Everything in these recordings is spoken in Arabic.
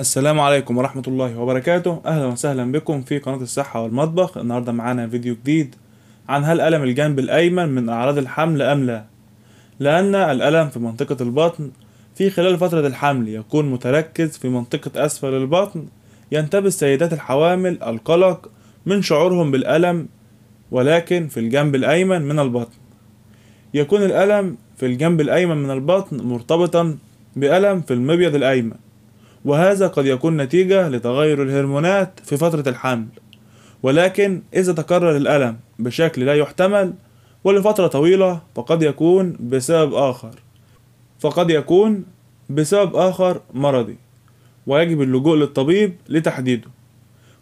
السلام عليكم ورحمة الله وبركاته أهلا وسهلا بكم في قناة الصحة والمطبخ النهاردة معانا فيديو جديد عن هل ألم الجنب الأيمن من أعراض الحمل أم لا لأن الألم في منطقة البطن في خلال فترة الحمل يكون متركز في منطقة أسفل البطن ينتبه السيدات الحوامل القلق من شعورهم بالألم ولكن في الجنب الأيمن من البطن يكون الألم في الجنب الأيمن من البطن مرتبطا بألم في المبيض الأيمن وهذا قد يكون نتيجة لتغير الهرمونات في فترة الحمل ولكن إذا تكرر الألم بشكل لا يحتمل ولفترة طويلة فقد يكون بسبب آخر فقد يكون بسبب آخر مرضي ويجب اللجوء للطبيب لتحديده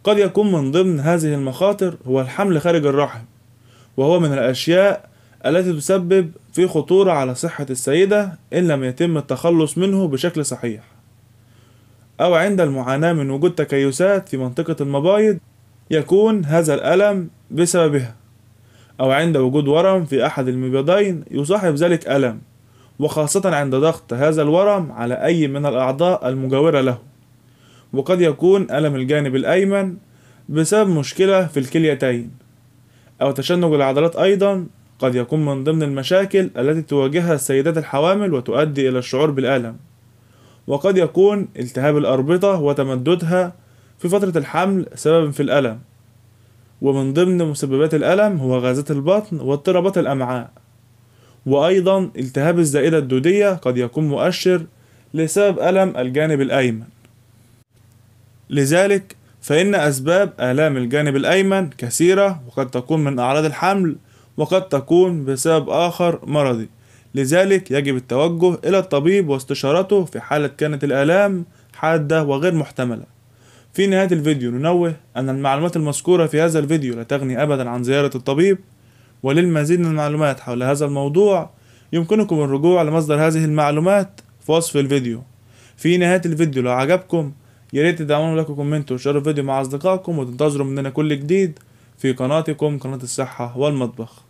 قد يكون من ضمن هذه المخاطر هو الحمل خارج الرحم وهو من الأشياء التي تسبب في خطورة على صحة السيدة إن لم يتم التخلص منه بشكل صحيح أو عند المعاناة من وجود تكيسات في منطقة المبايض يكون هذا الألم بسببها أو عند وجود ورم في أحد المبيضين يصاحب ذلك ألم وخاصة عند ضغط هذا الورم على أي من الأعضاء المجاورة له وقد يكون ألم الجانب الأيمن بسبب مشكلة في الكليتين أو تشنج العضلات أيضا قد يكون من ضمن المشاكل التي تواجهها السيدات الحوامل وتؤدي إلى الشعور بالألم وقد يكون التهاب الأربطة وتمددها في فترة الحمل سببا في الألم ومن ضمن مسببات الألم هو غازات البطن واضطرابات الأمعاء وأيضا التهاب الزائدة الدودية قد يكون مؤشر لسبب ألم الجانب الأيمن لذلك فإن أسباب آلام الجانب الأيمن كثيرة وقد تكون من أعراض الحمل وقد تكون بسبب آخر مرضي لذلك يجب التوجه إلى الطبيب واستشارته في حالة كانت الآلام حادة وغير محتملة في نهاية الفيديو ننوه أن المعلومات المذكورة في هذا الفيديو لا تغني أبدا عن زيارة الطبيب وللمزيد من المعلومات حول هذا الموضوع يمكنكم الرجوع لمصدر هذه المعلومات في وصف الفيديو في نهاية الفيديو لو عجبكم ياريت ريت تدعمونا لكم كومنت وشاروا الفيديو مع أصدقائكم وتنتظروا مننا كل جديد في قناتكم قناة الصحة والمطبخ